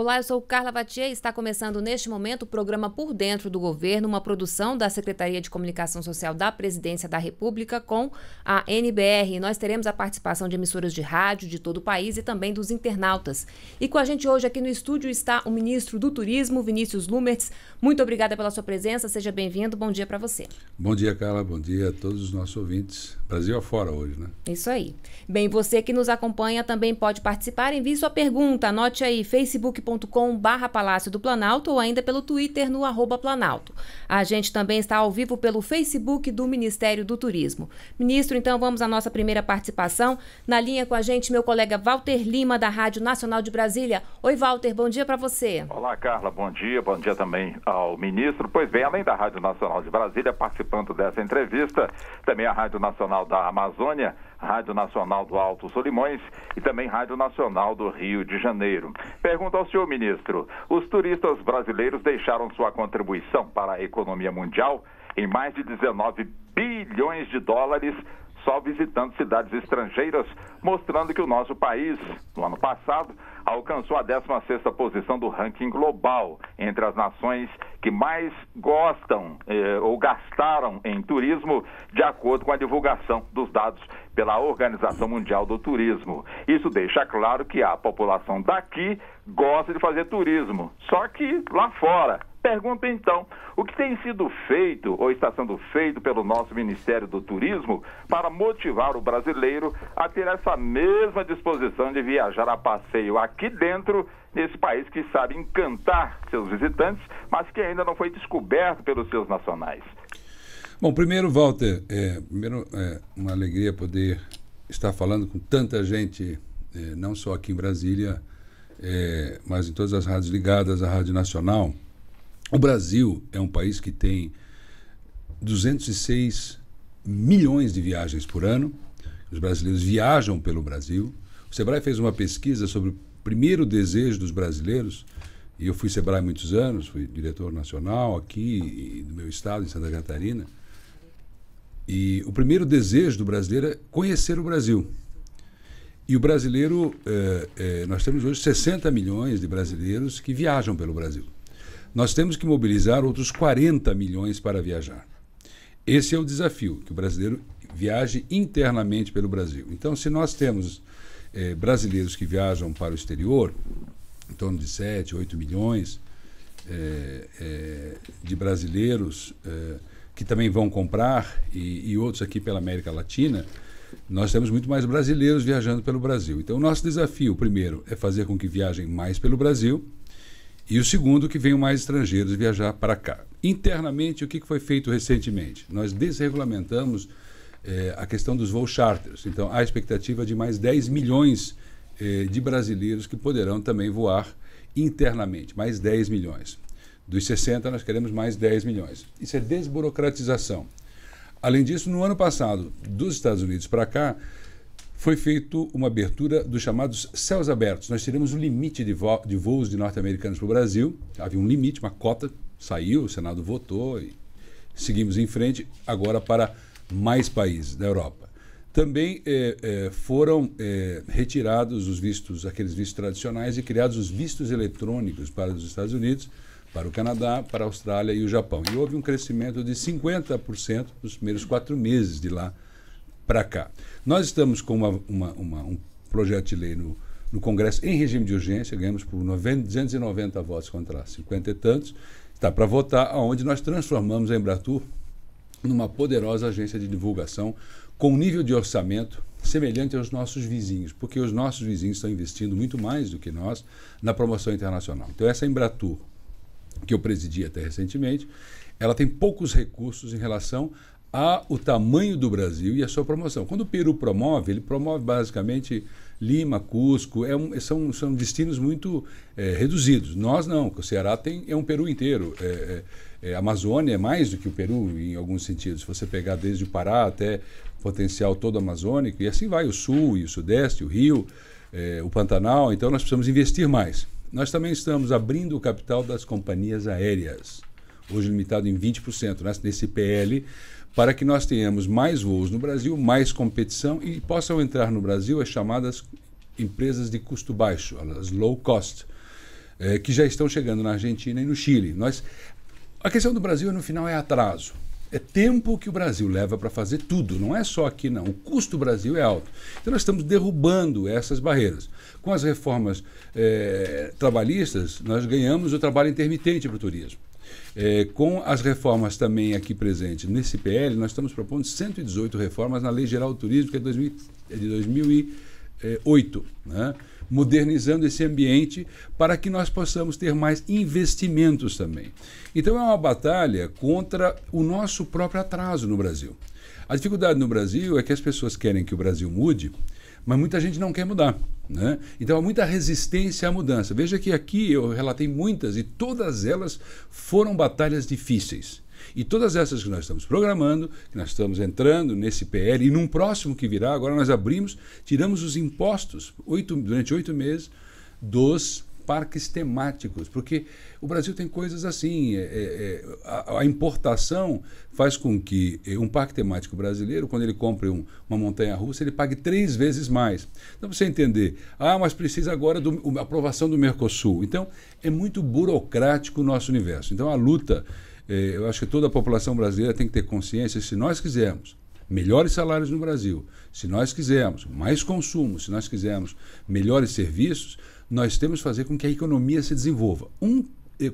Olá, eu sou Carla Vatier e está começando neste momento o programa Por Dentro do Governo, uma produção da Secretaria de Comunicação Social da Presidência da República com a NBR. nós teremos a participação de emissoras de rádio de todo o país e também dos internautas. E com a gente hoje aqui no estúdio está o ministro do Turismo, Vinícius Lumertz. Muito obrigada pela sua presença, seja bem-vindo, bom dia para você. Bom dia, Carla, bom dia a todos os nossos ouvintes. Brasil afora hoje, né? Isso aí. Bem, você que nos acompanha também pode participar, envie sua pergunta, anote aí, Facebook youtube.com barra Palácio do Planalto ou ainda pelo Twitter no arroba Planalto. A gente também está ao vivo pelo Facebook do Ministério do Turismo. Ministro, então vamos à nossa primeira participação. Na linha com a gente, meu colega Walter Lima, da Rádio Nacional de Brasília. Oi, Walter, bom dia para você. Olá, Carla, bom dia. Bom dia também ao ministro. Pois bem, além da Rádio Nacional de Brasília, participando dessa entrevista, também a Rádio Nacional da Amazônia, Rádio Nacional do Alto Solimões e também Rádio Nacional do Rio de Janeiro. Pergunta ao senhor útil, ministro. Os turistas brasileiros deixaram sua contribuição para a economia mundial em mais de 19 bilhões de dólares só visitando cidades estrangeiras, mostrando que o nosso país, no ano passado, alcançou a 16ª posição do ranking global entre as nações que mais gostam eh, ou gastaram em turismo, de acordo com a divulgação dos dados pela Organização Mundial do Turismo. Isso deixa claro que a população daqui gosta de fazer turismo, só que lá fora pergunta então, o que tem sido feito ou está sendo feito pelo nosso Ministério do Turismo para motivar o brasileiro a ter essa mesma disposição de viajar a passeio aqui dentro, nesse país que sabe encantar seus visitantes, mas que ainda não foi descoberto pelos seus nacionais? Bom, primeiro, Walter, é, primeiro, é uma alegria poder estar falando com tanta gente, é, não só aqui em Brasília, é, mas em todas as rádios ligadas à Rádio Nacional. O Brasil é um país que tem 206 milhões de viagens por ano. Os brasileiros viajam pelo Brasil. O Sebrae fez uma pesquisa sobre o primeiro desejo dos brasileiros. E eu fui Sebrae há muitos anos, fui diretor nacional aqui do meu estado, em Santa Catarina. E o primeiro desejo do brasileiro é conhecer o Brasil. E o brasileiro, eh, eh, nós temos hoje 60 milhões de brasileiros que viajam pelo Brasil. Nós temos que mobilizar outros 40 milhões para viajar. Esse é o desafio, que o brasileiro viaje internamente pelo Brasil. Então, se nós temos eh, brasileiros que viajam para o exterior, em torno de 7, 8 milhões eh, eh, de brasileiros que também vão comprar, e, e outros aqui pela América Latina, nós temos muito mais brasileiros viajando pelo Brasil. Então, o nosso desafio, primeiro, é fazer com que viajem mais pelo Brasil e o segundo, que venham mais estrangeiros viajar para cá. Internamente, o que foi feito recentemente? Nós desregulamentamos eh, a questão dos voos charters. Então, há expectativa de mais 10 milhões eh, de brasileiros que poderão também voar internamente, mais 10 milhões. Dos 60, nós queremos mais 10 milhões. Isso é desburocratização. Além disso, no ano passado, dos Estados Unidos para cá, foi feito uma abertura dos chamados céus abertos. Nós teremos o limite de, vo de voos de norte-americanos para o Brasil. Havia um limite, uma cota, saiu, o Senado votou e seguimos em frente agora para mais países da Europa. Também eh, eh, foram eh, retirados os vistos, aqueles vistos tradicionais, e criados os vistos eletrônicos para os Estados Unidos, para o Canadá, para a Austrália e o Japão. E houve um crescimento de 50% nos primeiros quatro meses de lá para cá. Nós estamos com uma, uma, uma, um projeto de lei no, no Congresso em regime de urgência, ganhamos por 90, 290 votos contra 50 e tantos, está para votar, aonde nós transformamos a Embratur numa poderosa agência de divulgação com um nível de orçamento semelhante aos nossos vizinhos, porque os nossos vizinhos estão investindo muito mais do que nós na promoção internacional. Então, essa Embratur, que eu presidi até recentemente, ela tem poucos recursos em relação a o tamanho do Brasil e a sua promoção. Quando o Peru promove, ele promove basicamente Lima, Cusco, é um, são, são destinos muito é, reduzidos. Nós não, o Ceará tem, é um Peru inteiro. É, é, é, a Amazônia é mais do que o Peru em alguns sentidos. Se você pegar desde o Pará até o potencial todo amazônico, e assim vai o Sul e o Sudeste, o Rio, é, o Pantanal. Então nós precisamos investir mais. Nós também estamos abrindo o capital das companhias aéreas, hoje limitado em 20%, né, nesse PL para que nós tenhamos mais voos no Brasil, mais competição e possam entrar no Brasil as chamadas empresas de custo baixo, as low cost, eh, que já estão chegando na Argentina e no Chile. Nós, a questão do Brasil, no final, é atraso. É tempo que o Brasil leva para fazer tudo, não é só aqui não. O custo do Brasil é alto. Então nós estamos derrubando essas barreiras. Com as reformas eh, trabalhistas, nós ganhamos o trabalho intermitente para o turismo. É, com as reformas também aqui presentes nesse PL, nós estamos propondo 118 reformas na Lei Geral do Turismo, que é, 2000, é de 2008, né? modernizando esse ambiente para que nós possamos ter mais investimentos também. Então é uma batalha contra o nosso próprio atraso no Brasil. A dificuldade no Brasil é que as pessoas querem que o Brasil mude, mas muita gente não quer mudar. Né? Então há muita resistência à mudança. Veja que aqui eu relatei muitas e todas elas foram batalhas difíceis. E todas essas que nós estamos programando, que nós estamos entrando nesse PL e num próximo que virá, agora nós abrimos, tiramos os impostos oito, durante oito meses dos parques temáticos, porque o Brasil tem coisas assim. É, é, é a, a, importação faz com que é, um parque temático brasileiro, quando ele compre um, uma montanha russa, ele pague três vezes mais. Então, você entender, ah, mas precisa agora da aprovação do Mercosul. Então, é muito burocrático o nosso universo. Então, a luta, é, eu acho que toda a população brasileira tem que ter consciência, se nós quisermos melhores salários no Brasil, se nós quisermos mais consumo, se nós quisermos melhores serviços, nós temos que fazer com que a economia se desenvolva. Um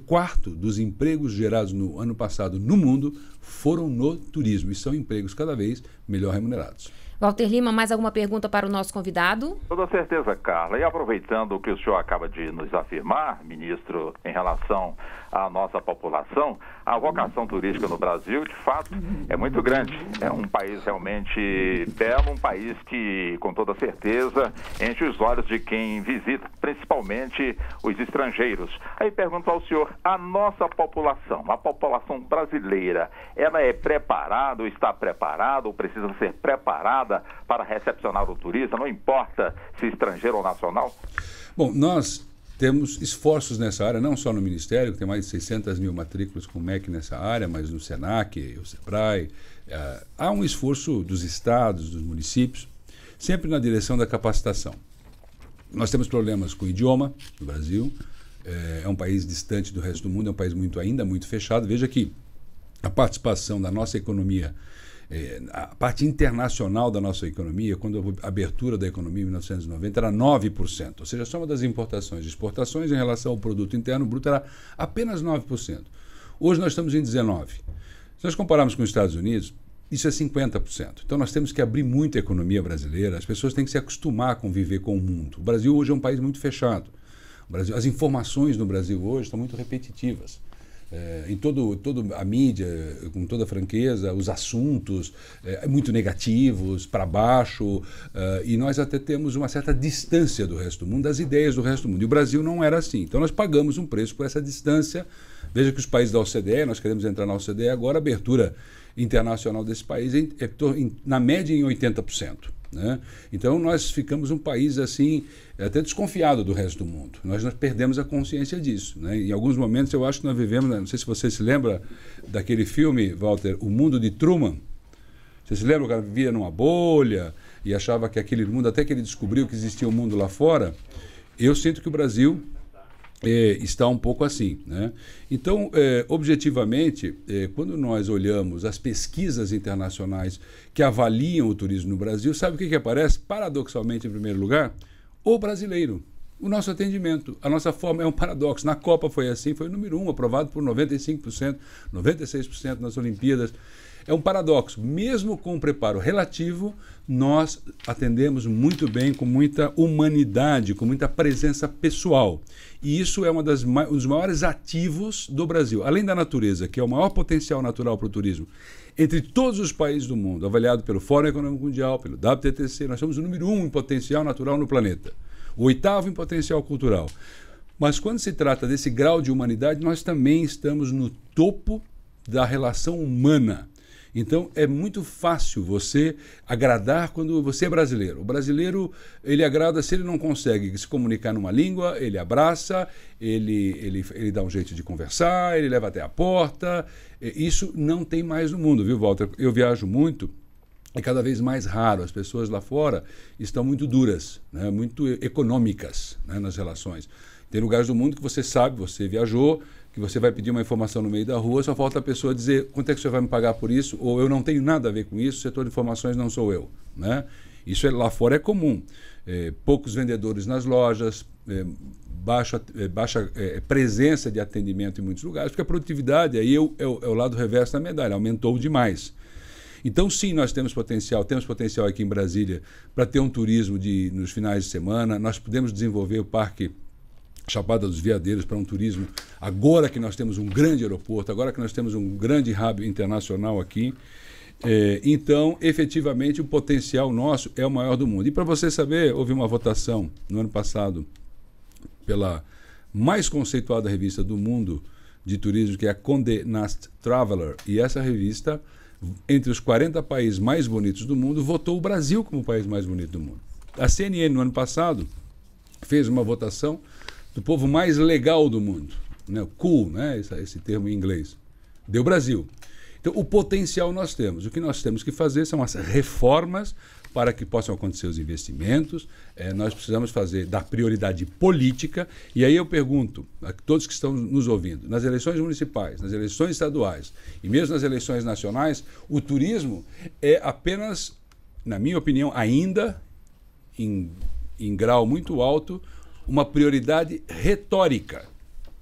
quarto dos empregos gerados no ano passado no mundo foram no turismo e são empregos cada vez melhor remunerados. Walter Lima, mais alguma pergunta para o nosso convidado? Toda certeza, Carla. E aproveitando o que o senhor acaba de nos afirmar, ministro, em relação a nossa população, a vocação turística no Brasil, de fato, é muito grande. É um país realmente belo, um país que, com toda certeza, enche os olhos de quem visita, principalmente os estrangeiros. Aí pergunto ao senhor, a nossa população, a população brasileira, ela é preparada, ou está preparada, ou precisa ser preparada para recepcionar o turista, não importa se estrangeiro ou nacional? Bom, nós temos esforços nessa área, não só no Ministério, que tem mais de 600 mil matrículas com o MEC nessa área, mas no SENAC, o SEBRAE. Eh, há um esforço dos estados, dos municípios, sempre na direção da capacitação. Nós temos problemas com o idioma no Brasil, é, é um país distante do resto do mundo, é um país muito ainda muito fechado. Veja que a participação da nossa economia é, a parte internacional da nossa economia, quando a abertura da economia em 1990 era 9%, ou seja, a soma das importações e exportações em relação ao produto interno bruto era apenas 9%. Hoje nós estamos em 19%. Se nós compararmos com os Estados Unidos, isso é 50%. Então nós temos que abrir muito a economia brasileira, as pessoas têm que se acostumar a conviver com o mundo. O Brasil hoje é um país muito fechado. Brasil, as informações no Brasil hoje estão muito repetitivas é, em todo, todo a mídia, com toda franqueza, os assuntos é, muito negativos, para baixo, é, e nós até temos uma certa distância do resto do mundo, das ideias do resto do mundo. E o Brasil não era assim. Então nós pagamos um preço por essa distância. Veja que os países da OCDE, nós queremos entrar na OCDE agora, a abertura internacional desse país é, é na média em 80%. Né? Então nós ficamos um país assim, até desconfiado do resto do mundo. Nós, nós perdemos a consciência disso. Né? Em alguns momentos eu acho que nós vivemos, né? não sei se você se lembra daquele filme, Walter, O Mundo de Truman. Você se lembra o cara vivia numa bolha e achava que aquele mundo, até que ele descobriu que existia um mundo lá fora. Eu sinto que o Brasil é, está um pouco assim. Né? Então, é, objetivamente, é, quando nós olhamos as pesquisas internacionais que avaliam o turismo no Brasil, sabe o que, que aparece? Paradoxalmente, em primeiro lugar, o brasileiro. O nosso atendimento, a nossa forma é um paradoxo. Na Copa foi assim, foi o número um, aprovado por 95%, 96% nas Olimpíadas. É um paradoxo. Mesmo com o preparo relativo, nós atendemos muito bem, com muita humanidade, com muita presença pessoal. E isso é um dos maiores ativos do Brasil. Além da natureza, que é o maior potencial natural para o turismo, entre todos os países do mundo, avaliado pelo Fórum Econômico Mundial, pelo WTTC, nós somos o número um em potencial natural no planeta, o oitavo em potencial cultural. Mas quando se trata desse grau de humanidade, nós também estamos no topo da relação humana então é muito fácil você agradar quando você é brasileiro. O brasileiro ele agrada se ele não consegue se comunicar numa língua, ele abraça, ele, ele, ele dá um jeito de conversar, ele leva até a porta. É, isso não tem mais no mundo, viu, Walter? Eu viajo muito é cada vez mais raro. As pessoas lá fora estão muito duras, né? muito econômicas né? nas relações. Tem lugares do mundo que você sabe, você viajou, que você vai pedir uma informação no meio da rua, só falta a pessoa dizer quanto é que o senhor vai me pagar por isso, ou eu não tenho nada a ver com isso, setor de informações não sou eu. Né? Isso é, lá fora é comum. É, poucos vendedores nas lojas, é, baixa, é, baixa é, é, presença de atendimento em muitos lugares, porque a produtividade aí é o, é o lado reverso da medalha, aumentou demais. Então, sim, nós temos potencial, temos potencial aqui em Brasília para ter um turismo de, nos finais de semana, nós podemos desenvolver o parque Chapada dos Veadeiros para um turismo. Agora que nós temos um grande aeroporto, agora que nós temos um grande hub internacional aqui, é, então, efetivamente, o potencial nosso é o maior do mundo. E para você saber, houve uma votação no ano passado pela mais conceituada revista do mundo de turismo, que é a Condé Nast Traveler. E essa revista, entre os 40 países mais bonitos do mundo, votou o Brasil como o país mais bonito do mundo. A CNN, no ano passado, fez uma votação do povo mais legal do mundo, né? cool, né? Esse, esse termo em inglês, deu Brasil. Então, o potencial nós temos. O que nós temos que fazer são as reformas para que possam acontecer os investimentos. É, nós precisamos fazer da prioridade política. E aí eu pergunto a todos que estão nos ouvindo: nas eleições municipais, nas eleições estaduais e mesmo nas eleições nacionais, o turismo é apenas, na minha opinião, ainda em, em grau muito alto, uma prioridade retórica.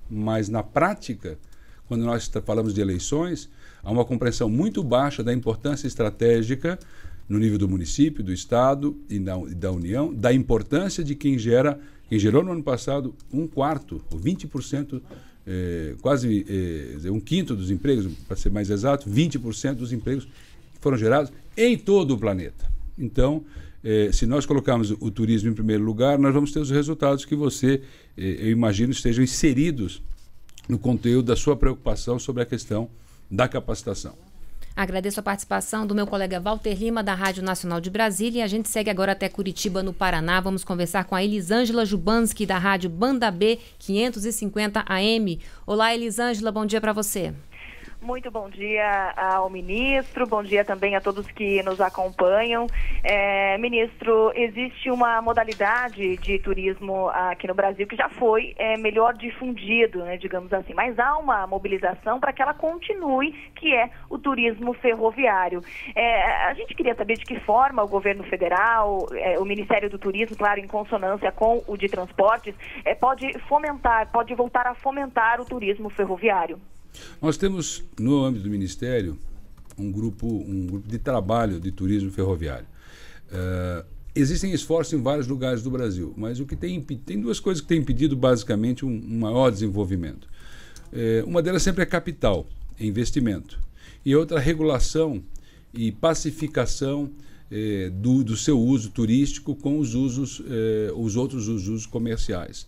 Mas na prática, quando nós falamos de eleições, há uma compreensão muito baixa da importância estratégica no nível do município, do Estado e da, da União, da importância de quem gera, quem gerou no ano passado um quarto, ou 20%, eh, quase eh, um quinto dos empregos, para ser mais exato, 20% dos empregos foram gerados em todo o planeta. Então, eh, se nós colocarmos o turismo em primeiro lugar, nós vamos ter os resultados que você, eh, eu imagino, estejam inseridos no conteúdo da sua preocupação sobre a questão da capacitação. Agradeço a participação do meu colega Walter Lima, da Rádio Nacional de Brasília. E a gente segue agora até Curitiba, no Paraná. Vamos conversar com a Elisângela Jubanski, da Rádio Banda B 550 AM. Olá, Elisângela, bom dia para você. Muito bom dia ao ministro, bom dia também a todos que nos acompanham. É, ministro, existe uma modalidade de turismo aqui no Brasil que já foi é, melhor difundido, né, digamos assim, mas há uma mobilização para que ela continue, que é o turismo ferroviário. É, a gente queria saber de que forma o governo federal, é, o Ministério do Turismo, claro, em consonância com o de transportes, é, pode fomentar, pode voltar a fomentar o turismo ferroviário. Nós temos, no âmbito do Ministério, um grupo, um grupo de trabalho de turismo ferroviário. Uh, existem esforços em vários lugares do Brasil, mas o que tem, tem duas coisas que têm impedido basicamente um, um maior desenvolvimento. Uh, uma delas sempre é capital, é investimento. E outra, regulação e pacificação eh, do, do, seu uso turístico com os usos, os outros usos comerciais.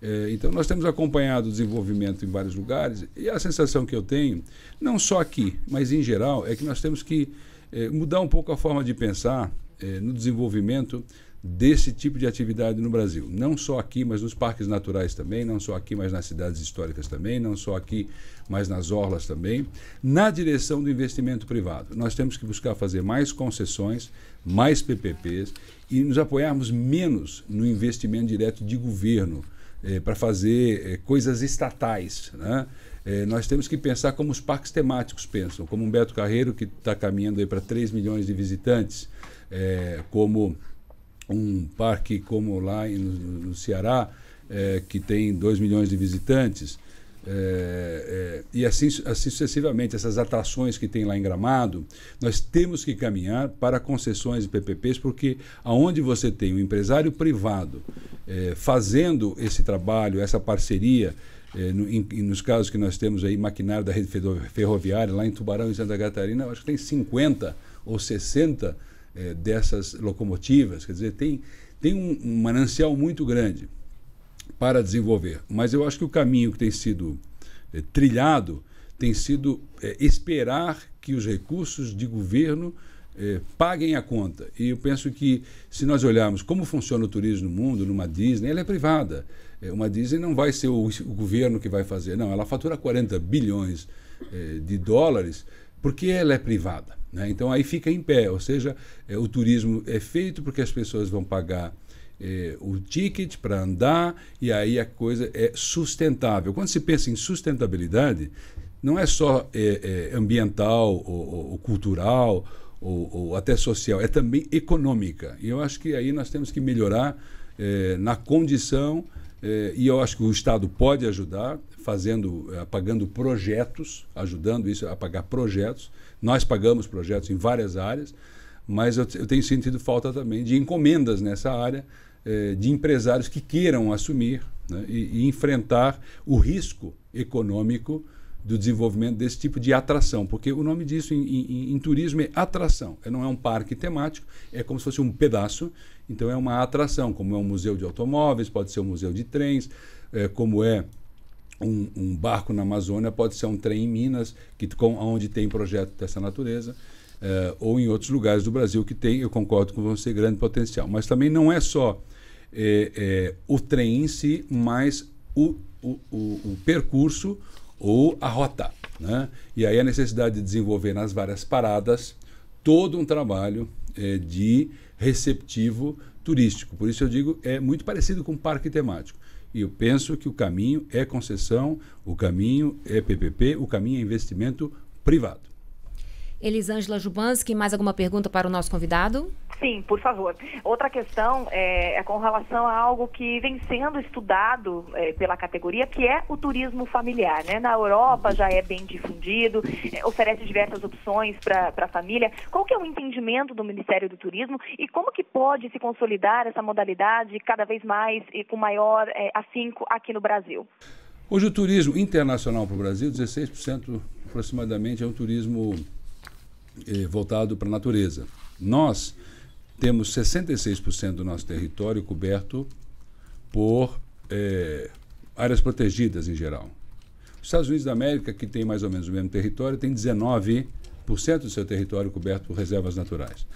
É, então, nós temos acompanhado o desenvolvimento em vários lugares e a sensação que eu tenho, não só aqui, mas em geral, é que nós temos que é, mudar um pouco a forma de pensar é, no desenvolvimento desse tipo de atividade no Brasil. Não só aqui, mas nos parques naturais também, não só aqui, mas nas cidades históricas também, não só aqui, mas nas orlas também, na direção do investimento privado. Nós temos que buscar fazer mais concessões, mais PPPs e nos apoiarmos menos no investimento direto de governo é, para fazer é, coisas estatais. Né? É, nós temos que pensar como os parques temáticos pensam, como um Beto Carreiro, que está caminhando para 3 milhões de visitantes, é, como um parque como lá no, no Ceará, é, que tem 2 milhões de visitantes. É, é, e assim, assim, sucessivamente, essas atrações que tem lá em Gramado, nós temos que caminhar para concessões e PPPs, porque aonde você tem um empresário privado é, fazendo esse trabalho, essa parceria, é, no, em, nos casos que nós temos aí, maquinário da rede ferroviária, lá em Tubarão, em Santa Catarina, acho que tem 50 ou 60 é, dessas locomotivas, quer dizer, tem, tem um, um manancial muito grande para desenvolver. Mas eu acho que o caminho que tem sido é, trilhado tem sido é, esperar que os recursos de governo é, paguem a conta. E eu penso que, se nós olharmos como funciona o turismo no mundo, numa Disney, ela é privada. uma Disney não vai ser o, o, governo que vai fazer, não. Ela fatura 40 bilhões de dólares porque ela é privada. Né? Então aí fica em pé, ou seja, o turismo é feito porque as pessoas vão pagar é, o ticket para andar e aí a coisa é sustentável. Quando se pensa em sustentabilidade, não é só é, é, ambiental ou, ou, ou cultural ou, ou, até social, é também econômica. E eu acho que aí nós temos que melhorar na condição e eu acho que o Estado pode ajudar fazendo, apagando projetos, ajudando isso a pagar projetos. Nós pagamos projetos em várias áreas, mas eu, eu tenho sentido falta também de encomendas nessa área eh, de empresários que queiram assumir né, e, e, enfrentar o risco econômico do desenvolvimento desse tipo de atração, porque o nome disso em, em, em turismo é atração, é, não é um parque temático, é como se fosse um pedaço, então é uma atração, como é um museu de automóveis, pode ser um museu de trens, eh, como é um, um, barco na Amazônia, pode ser um trem em Minas, que, com, onde tem projeto dessa natureza uh, ou em outros lugares do Brasil que tem, eu concordo com você, grande potencial. Mas também não é só é, é, o trem em si, mas o, o, o, o percurso ou a rota. Né? E aí a necessidade de desenvolver nas várias paradas todo um trabalho é, de receptivo turístico. Por isso eu digo, é muito parecido com um parque temático. E eu penso que o caminho é concessão, o caminho é PPP, o caminho é investimento privado. Elisângela Jubanski, mais alguma pergunta para o nosso convidado? Sim, por favor. Outra questão é, é com relação a algo que vem sendo estudado é, pela categoria, que é o turismo familiar. Né? Na Europa já é bem difundido, é, oferece diversas opções para a família. Qual que é o entendimento do Ministério do Turismo e como que pode se consolidar essa modalidade cada vez mais e com maior é, afinco aqui no Brasil? Hoje o turismo internacional para o Brasil, 16% aproximadamente, é um turismo eh, voltado para a natureza. Nós temos 66% do nosso território coberto por eh, áreas protegidas em geral. Os Estados Unidos da América, que tem mais ou menos o mesmo território, tem 19% do seu território coberto por reservas naturais.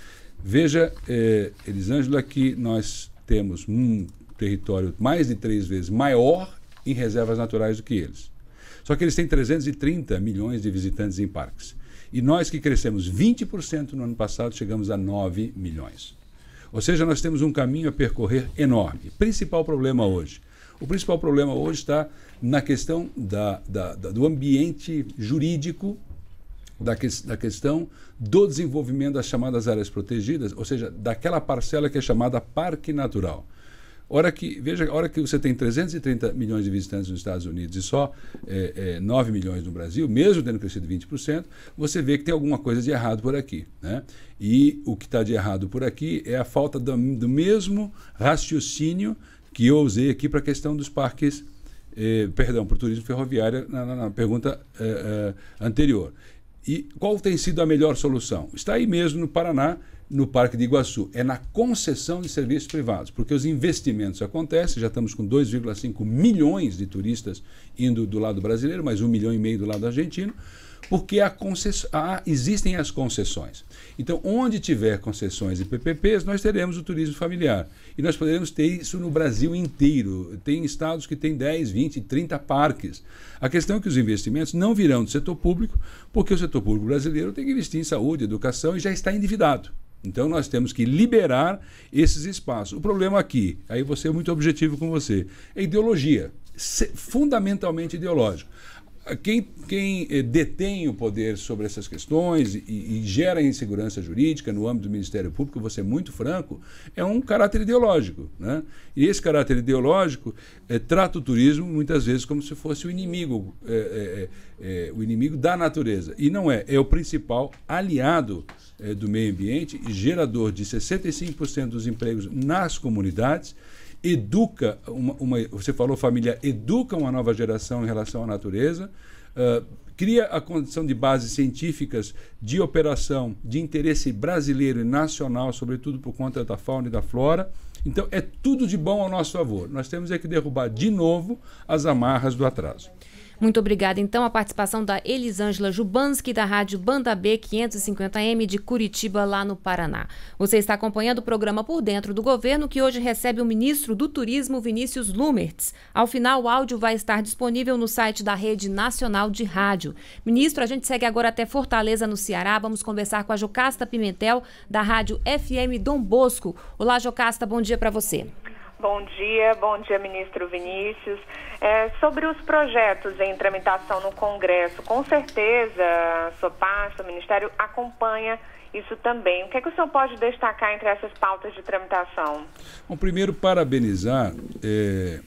Veja, eh, Elisângela, que nós temos um território mais de três vezes maior em reservas naturais do que eles. Só que eles têm 330 milhões de visitantes em parques. E nós que crescemos 20% no ano passado, chegamos a 9 milhões. Ou seja, nós temos um caminho a percorrer enorme. Principal problema hoje. O principal problema hoje está na questão da, da, da, do ambiente jurídico, da, que, da questão do desenvolvimento das chamadas áreas protegidas, ou seja, daquela parcela que é chamada parque natural. Hora que, veja, a hora que você tem 330 milhões de visitantes nos Estados Unidos e só é, é, 9 milhões no Brasil, mesmo tendo crescido 20%, você vê que tem alguma coisa de errado por aqui. Né? E o que está de errado por aqui é a falta do, do mesmo raciocínio que eu usei aqui para a questão dos parques, eh, perdão, para o turismo ferroviário na, na, na pergunta eh, eh, anterior. E qual tem sido a melhor solução? Está aí mesmo no Paraná, no Parque de Iguaçu. É na concessão de serviços privados, porque os investimentos acontecem, já estamos com 2,5 milhões de turistas indo do lado brasileiro, mais um milhão e meio do lado argentino porque há concess... há, existem as concessões. Então, onde tiver concessões e PPPs, nós teremos o turismo familiar. E nós poderemos ter isso no Brasil inteiro. Tem estados que têm 10, 20, 30 parques. A questão é que os investimentos não virão do setor público, porque o setor público brasileiro tem que investir em saúde, educação e já está endividado. Então nós temos que liberar esses espaços. O problema aqui, aí você é muito objetivo com você, é ideologia, fundamentalmente ideológico. Quem, quem eh, detém o poder sobre essas questões e, e, gera insegurança jurídica no âmbito do Ministério Público, vou ser é muito franco, é um caráter ideológico. Né? E esse caráter ideológico é, trata o turismo muitas vezes como se fosse o inimigo, é, é, o inimigo da natureza. E não é, é o principal aliado do meio ambiente e gerador de 65% dos empregos nas comunidades educa, uma, uma, você falou família, educa uma nova geração em relação à natureza, uh, cria a condição de bases científicas de operação de interesse brasileiro e nacional, sobretudo por conta da fauna e da flora. Então, é tudo de bom ao nosso favor. Nós temos é que derrubar de novo as amarras do atraso. Muito obrigada, então, a participação da Elisângela Jubanski, da Rádio Banda B 550M de Curitiba, lá no Paraná. Você está acompanhando o programa Por Dentro do Governo, que hoje recebe o ministro do Turismo, Vinícius Lumertz. Ao final, o áudio vai estar disponível no site da Rede Nacional de Rádio. Ministro, a gente segue agora até Fortaleza, no Ceará. Vamos conversar com a Jocasta Pimentel, da Rádio FM Dom Bosco. Olá, Jocasta, bom dia para você. Bom dia, bom dia, ministro Vinícius. É, sobre os projetos em tramitação no Congresso, com certeza a sua pasta, o Ministério, acompanha isso também. O que, é que o senhor pode destacar entre essas pautas de tramitação? Bom, primeiro, parabenizar é,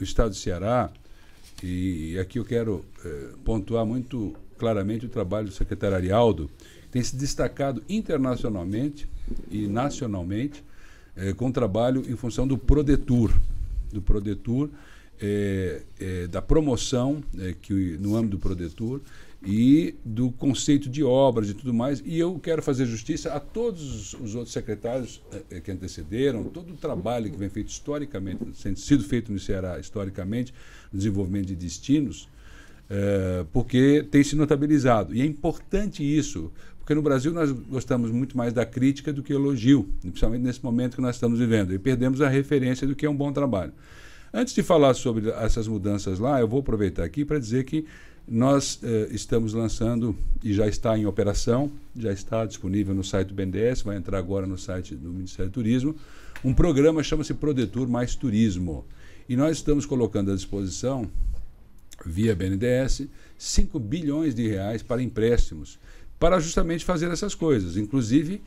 o Estado do Ceará, e aqui eu quero é, pontuar muito claramente o trabalho do secretário Arialdo, que tem se destacado internacionalmente e nacionalmente é, com trabalho em função do Prodetur, do Prodetur, é, é, da promoção que no âmbito do Prodetur e do conceito de obras e tudo mais. E eu quero fazer justiça a todos os outros secretários que antecederam, todo o trabalho que vem feito historicamente, sendo sido feito no Ceará historicamente, no desenvolvimento de destinos, porque tem se notabilizado. E é importante isso, porque no Brasil nós gostamos muito mais da crítica do que elogio, principalmente nesse momento que nós estamos vivendo. E perdemos a referência do que é um bom trabalho. Antes de falar sobre essas mudanças lá, eu vou aproveitar aqui para dizer que nós eh, estamos lançando e já está em operação, já está disponível no site do BNDES, vai entrar agora no site do Ministério do Turismo, um programa chama-se Prodetur Mais Turismo. E nós estamos colocando à disposição, via BNDES, 5 bilhões de reais para empréstimos para justamente fazer essas coisas, inclusive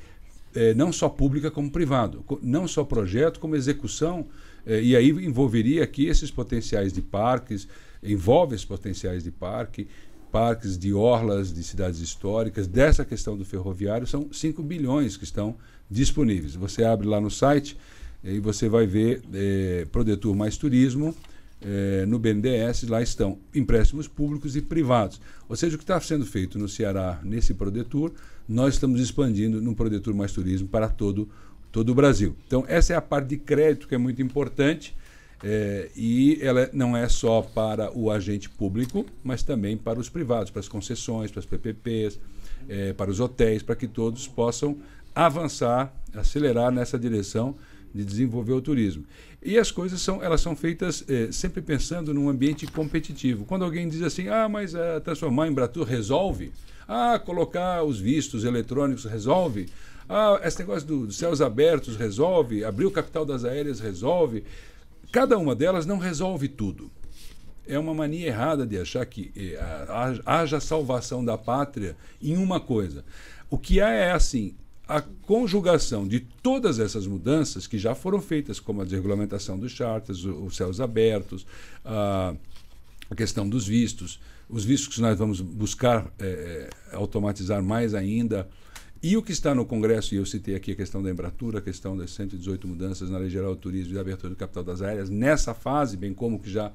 é, não só pública como privado, não só projeto como execução, é, e aí envolveria aqui esses potenciais de parques, envolve esses potenciais de parque, parques de orlas, de cidades históricas, dessa questão do ferroviário, são 5 bilhões que estão disponíveis. Você abre lá no site e você vai ver é, Prodetur mais Turismo, eh, no BNDES, lá estão empréstimos públicos e privados. Ou seja, o que está sendo feito no Ceará nesse Prodetur, nós estamos expandindo no Prodetur Mais Turismo para todo, todo o Brasil. Então, essa é a parte de crédito que é muito importante. Eh, e ela não é só para o agente público, mas também para os privados, para as concessões, para as PPPs, eh, para os hotéis, para que todos possam avançar, acelerar nessa direção de desenvolver o turismo. E as coisas são, elas são feitas é, sempre pensando num ambiente competitivo. Quando alguém diz assim, ah, mas eh, transformar em Bratur resolve, ah, colocar os vistos eletrônicos resolve, ah, esse negócio do, dos céus abertos resolve, abrir o capital das aéreas resolve. Cada uma delas não resolve tudo é uma mania errada de achar que eh, haja salvação da pátria em uma coisa. O que há é assim: a conjugação de todas essas mudanças que já foram feitas, como a desregulamentação dos charters, os céus abertos, a, a questão dos vistos, os vistos que nós vamos buscar é, é, automatizar mais ainda, e o que está no Congresso, e eu citei aqui a questão da embratura, a questão das 118 mudanças na Lei Geral do Turismo e da abertura do capital das áreas, nessa fase, bem como que já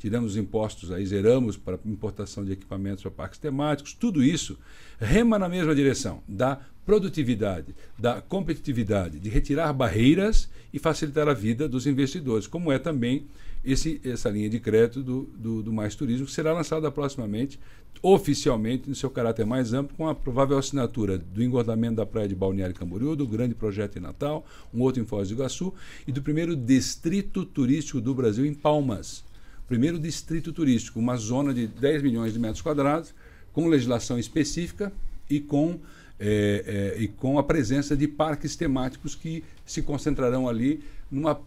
tiramos impostos aí, zeramos para importação de equipamentos para parques temáticos, tudo isso rema na mesma direção, da produtividade, da competitividade, de retirar barreiras e facilitar a vida dos investidores, como é também esse, essa linha de crédito do, do, do Mais Turismo, que será lançada proximamente, oficialmente, no seu caráter mais amplo, com a provável assinatura do engordamento da praia de Balneário Camboriú, do grande projeto em Natal, um outro em Foz do Iguaçu e do primeiro distrito turístico do Brasil em Palmas primeiro distrito turístico, uma zona de 10 milhões de metros quadrados, com legislação específica e com, é, é, e com a presença de parques temáticos que se concentrarão ali numa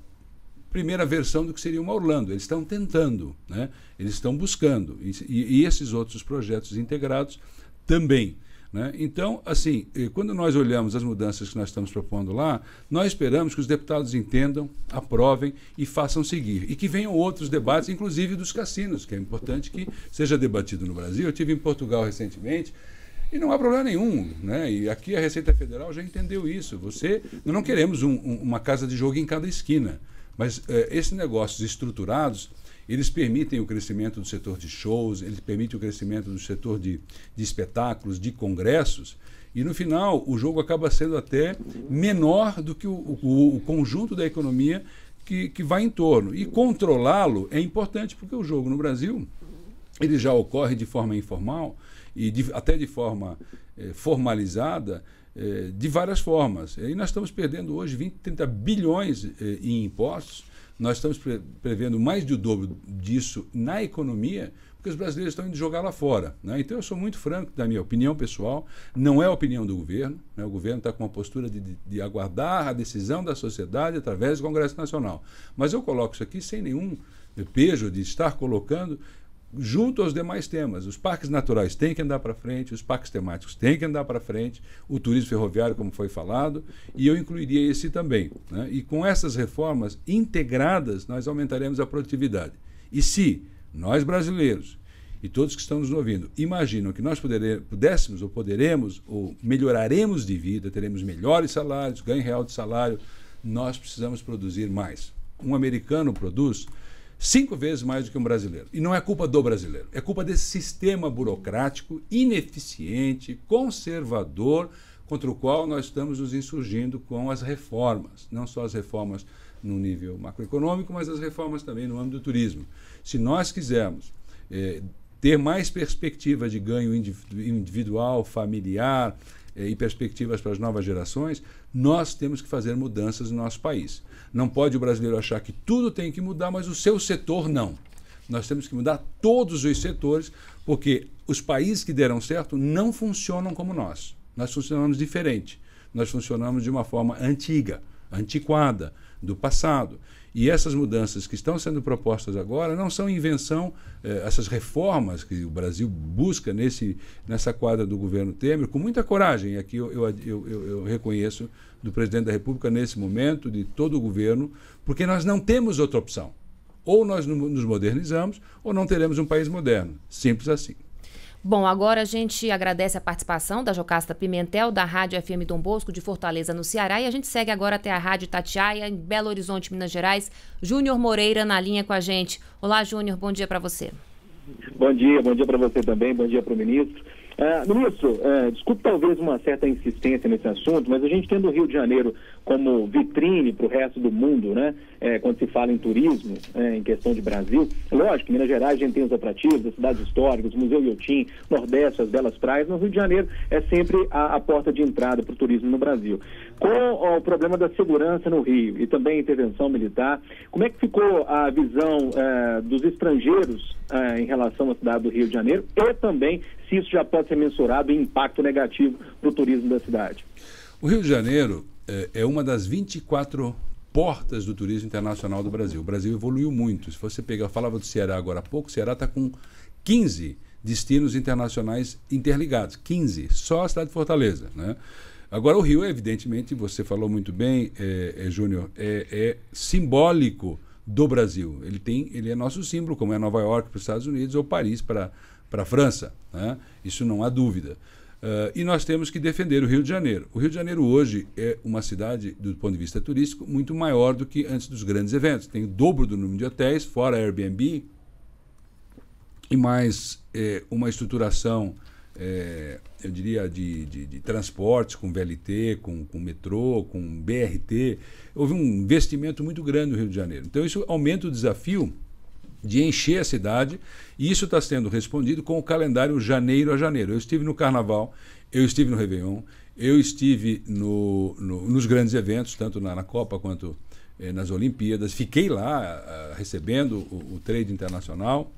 primeira versão do que seria uma Orlando. Eles estão tentando, né? eles estão buscando. E, e, e esses outros projetos integrados também. Né? Então, assim, eh, quando nós olhamos as mudanças que nós estamos propondo lá, nós esperamos que os deputados entendam, aprovem e façam seguir. E que venham outros debates, inclusive dos cassinos, que é importante que seja debatido no Brasil. Eu tive em Portugal recentemente. E não há problema nenhum, né? E aqui a Receita Federal já entendeu isso. Você, nós não queremos um, um, uma casa de jogo em cada esquina, mas eh, esses negócios estruturados, eles permitem o crescimento do setor de shows, eles permitem o crescimento do setor de, de espetáculos, de congressos. E no final, o jogo acaba sendo até menor do que o, o, o conjunto da economia que, que vai em torno. E controlá-lo é importante, porque o jogo no Brasil ele já ocorre de forma informal e de, até de forma eh, formalizada eh, de várias formas. E nós estamos perdendo hoje 20, 30 bilhões eh, em impostos nós estamos pre prevendo mais de o dobro disso na economia, porque os brasileiros estão indo jogar lá fora. Né? Então eu sou muito franco da minha opinião pessoal, não é a opinião do governo. Né? O governo está com uma postura de, de, de, aguardar a decisão da sociedade através do Congresso Nacional. Mas eu coloco isso aqui sem nenhum pejo de estar colocando junto aos demais temas. Os parques naturais têm que andar para frente, os parques temáticos têm que andar para frente, o turismo ferroviário, como foi falado, e eu incluiria esse também. Né? E com essas reformas integradas, nós aumentaremos a produtividade. E se nós brasileiros e todos que estão nos ouvindo imaginam que nós pudéssemos ou poderemos ou melhoraremos de vida, teremos melhores salários, ganho real de salário, nós precisamos produzir mais. Um americano produz cinco vezes mais do que um brasileiro. E não é culpa do brasileiro, é culpa desse sistema burocrático ineficiente, conservador, contra o qual nós estamos nos insurgindo com as reformas, não só as reformas no nível macroeconômico, mas as reformas também no âmbito do turismo. Se nós quisermos eh, ter mais perspectiva de ganho individual, familiar, eh, e perspectivas para as novas gerações, nós temos que fazer mudanças no nosso país. Não pode o brasileiro achar que tudo tem que mudar, mas o seu setor não. Nós temos que mudar todos os setores, porque os países que deram certo não funcionam como nós. Nós funcionamos diferente. Nós funcionamos de uma forma antiga, antiquada do passado. E essas mudanças que estão sendo propostas agora não são invenção, eh, essas reformas que o Brasil busca nesse, nessa quadra do governo Temer, com muita coragem, aqui eu, eu, eu, eu reconheço, do presidente da República nesse momento, de todo o governo, porque nós não temos outra opção. Ou nós nos modernizamos, ou não teremos um país moderno. Simples assim. Bom, agora a gente agradece a participação da Jocasta Pimentel, da Rádio FM Dom Bosco, de Fortaleza, no Ceará. E a gente segue agora até a Rádio Tatiaia, em Belo Horizonte, Minas Gerais. Júnior Moreira na linha com a gente. Olá, Júnior, bom dia para você. Bom dia, bom dia para você também, bom dia para o ministro. Uh, ministro, uh, é, desculpe talvez uma certa insistência nesse assunto, mas a gente tem no Rio de Janeiro como vitrine para o resto do mundo, né? É, quando se fala em turismo, é, em questão de Brasil. Lógico, Minas Gerais a gente tem os atrativos, as cidades históricas, Museu Iotim, Nordeste, as belas praias, mas Rio de Janeiro é sempre a, a porta de entrada para o turismo no Brasil. Com ó, o problema da segurança no Rio e também a intervenção militar, como é que ficou a visão é, dos estrangeiros é, em relação à cidade do Rio de Janeiro e também se isso já pode ser mensurado em impacto negativo para o turismo da cidade? O Rio de Janeiro eh, é uma das 24 portas do turismo internacional do Brasil. O Brasil evoluiu muito. Se você pegar, falava do Ceará agora há pouco, o Ceará está com 15 destinos internacionais interligados. 15, só a cidade de Fortaleza. Né? Agora, o Rio, evidentemente, você falou muito bem, é, é Júnior, é, é, simbólico do Brasil. Ele, tem, ele é nosso símbolo, como é Nova York para os Estados Unidos ou Paris para a França. Né? Isso não há dúvida. Uh, e nós temos que defender o Rio de Janeiro. O Rio de Janeiro hoje é uma cidade, do ponto de vista turístico, muito maior do que antes dos grandes eventos. Tem o dobro do número de hotéis, fora Airbnb, e mais é, uma estruturação, é, eu diria, de, de, de transportes com VLT, com, com, metrô, com BRT. Houve um investimento muito grande no Rio de Janeiro. Então, isso aumenta o desafio de encher a cidade. E isso está sendo respondido com o calendário janeiro a janeiro. Eu estive no Carnaval, eu estive no Réveillon, eu estive no, no, nos grandes eventos, tanto na, na Copa quanto eh, nas Olimpíadas. Fiquei lá uh, recebendo o, o, trade internacional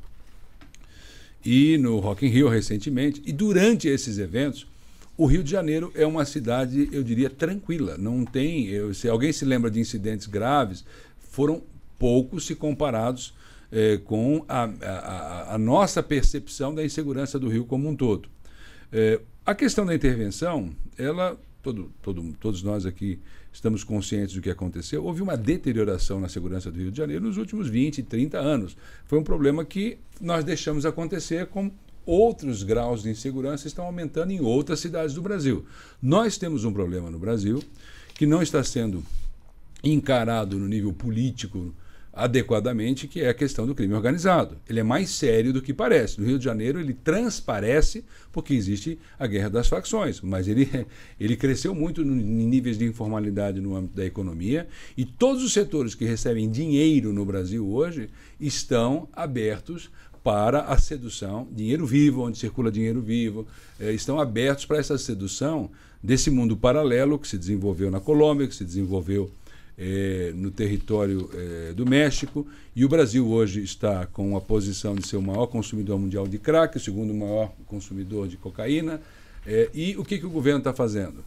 e no Rock in Rio recentemente. E durante esses eventos, o Rio de Janeiro é uma cidade, eu diria, tranquila. Não tem, eu, se alguém se lembra de incidentes graves, foram poucos se comparados é, com a, a, a, nossa percepção da insegurança do rio como um todo. É, a questão da intervenção, ela todo, todo, todos nós aqui estamos conscientes do que aconteceu. Houve uma deterioração na segurança do Rio de Janeiro nos últimos 20, 30 anos. Foi um problema que nós deixamos acontecer com outros graus de insegurança estão aumentando em outras cidades do Brasil. Nós temos um problema no Brasil que não está sendo encarado no nível político adequadamente, que é a questão do crime organizado. Ele é mais sério do que parece. No Rio de Janeiro ele transparece porque existe a guerra das facções, mas ele, é, ele cresceu muito em níveis de informalidade no âmbito da economia e todos os setores que recebem dinheiro no Brasil hoje estão abertos para a sedução, dinheiro vivo, onde circula dinheiro vivo, eh, estão abertos para essa sedução desse mundo paralelo que se desenvolveu na Colômbia, que se desenvolveu é, no território é, do México. E o Brasil hoje está com a posição de ser o maior consumidor mundial de crack, o segundo maior consumidor de cocaína. É, e o que, que o governo está fazendo?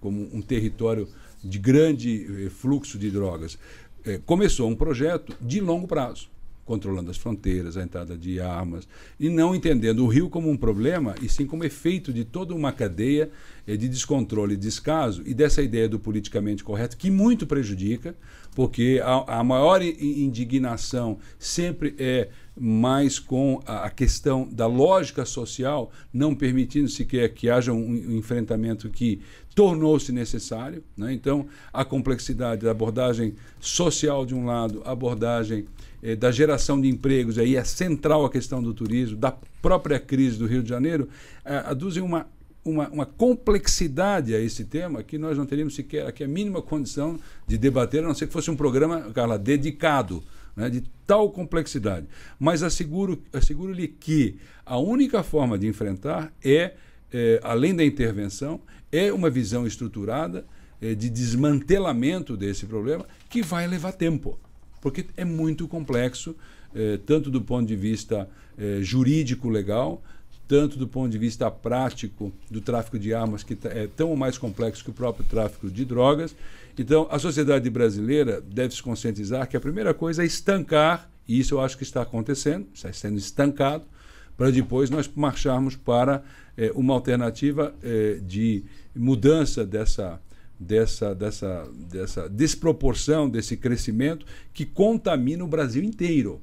Como um território de grande é, fluxo de drogas. É, começou um projeto de longo prazo controlando as fronteiras, a entrada de armas, e não entendendo o rio como um problema, e sim como efeito de toda uma cadeia eh, de descontrole e descaso, e dessa ideia do politicamente correto, que muito prejudica, porque a, a maior indignação sempre é mais com a, questão da lógica social, não permitindo sequer que haja um, enfrentamento que tornou-se necessário. Né? Então, a complexidade da abordagem social de um lado, a abordagem eh, da geração de empregos, aí é central a questão do turismo, da própria crise do Rio de Janeiro, eh, aduzem uma, uma, uma, complexidade a esse tema que nós não teríamos sequer aqui a mínima condição de debater, a não ser que fosse um programa, Carla, dedicado. Né, de tal complexidade. Mas asseguro-lhe asseguro que a única forma de enfrentar é, eh, além da intervenção, é uma visão estruturada eh, de desmantelamento desse problema que vai levar tempo porque é muito complexo, eh, tanto do ponto de vista eh, jurídico-legal, tanto do ponto de vista prático do tráfico de armas, que tá, é tão mais complexo que o próprio tráfico de drogas. Então, a sociedade brasileira deve se conscientizar que a primeira coisa é estancar, e isso eu acho que está acontecendo, está sendo estancado, para depois nós marcharmos para eh, uma alternativa eh, de mudança dessa dessa, dessa, dessa desproporção, desse crescimento que contamina o Brasil inteiro.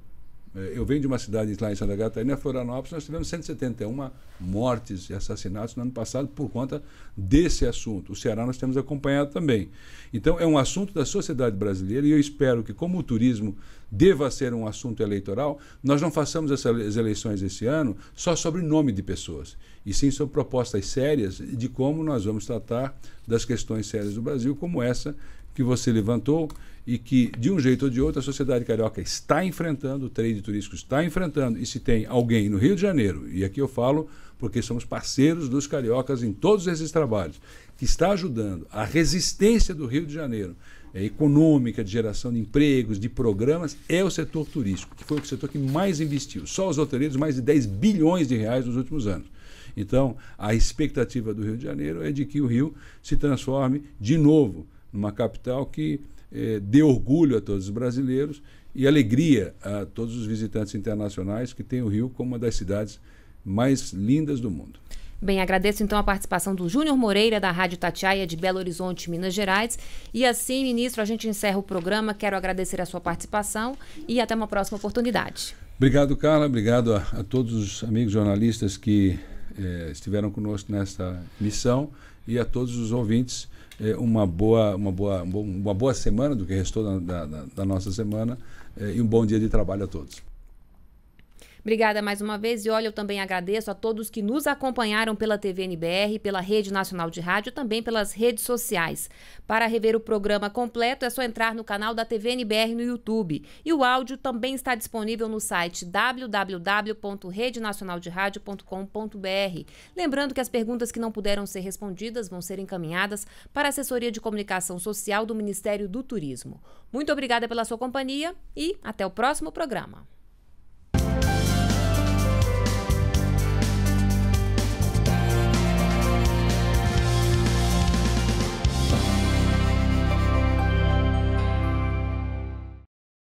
Eh, eu venho de uma cidade lá em Santa Catarina, Florianópolis, nós tivemos 171 mortes e assassinatos no ano passado por conta desse assunto. O Ceará nós temos acompanhado também. Então, é um assunto da sociedade brasileira e eu espero que, como o turismo deva ser um assunto eleitoral, nós não façamos essas eleições esse ano só sobre nome de pessoas, e sim sobre propostas sérias de como nós vamos tratar das questões sérias do Brasil, como essa que você levantou e que, de um jeito ou de outro, a sociedade carioca está enfrentando, o trade turístico está enfrentando. E se tem alguém no Rio de Janeiro, e aqui eu falo porque somos parceiros dos cariocas em todos esses trabalhos, que está ajudando a resistência do Rio de Janeiro é, econômica, de geração de empregos, de programas, é o setor turístico, que foi o setor que mais investiu. Só os hoteleiros, mais de 10 bilhões de reais nos últimos anos. Então, a expectativa do Rio de Janeiro é de que o Rio se transforme de novo numa capital que eh, dê orgulho a todos os brasileiros e alegria a todos os visitantes internacionais que têm o Rio como uma das cidades mais lindas do mundo. Bem, agradeço então a participação do Júnior Moreira, da Rádio Tatiaia de Belo Horizonte, Minas Gerais. E assim, ministro, a gente encerra o programa. Quero agradecer a sua participação e até uma próxima oportunidade. Obrigado, Carla. Obrigado a, a todos os amigos jornalistas que eh, estiveram conosco nesta missão e a todos os ouvintes é, uma boa, uma boa, uma boa semana do que restou da, da, da nossa semana é, e um bom dia de trabalho a todos. Obrigada mais uma vez e olha, eu também agradeço a todos que nos acompanharam pela TVNBR, pela Rede Nacional de Rádio e também pelas redes sociais. Para rever o programa completo é só entrar no canal da TVNBR no YouTube. E o áudio também está disponível no site www.redenacionalderadio.com.br. Lembrando que as perguntas que não puderam ser respondidas vão ser encaminhadas para a Assessoria de Comunicação Social do Ministério do Turismo. Muito obrigada pela sua companhia e até o próximo programa.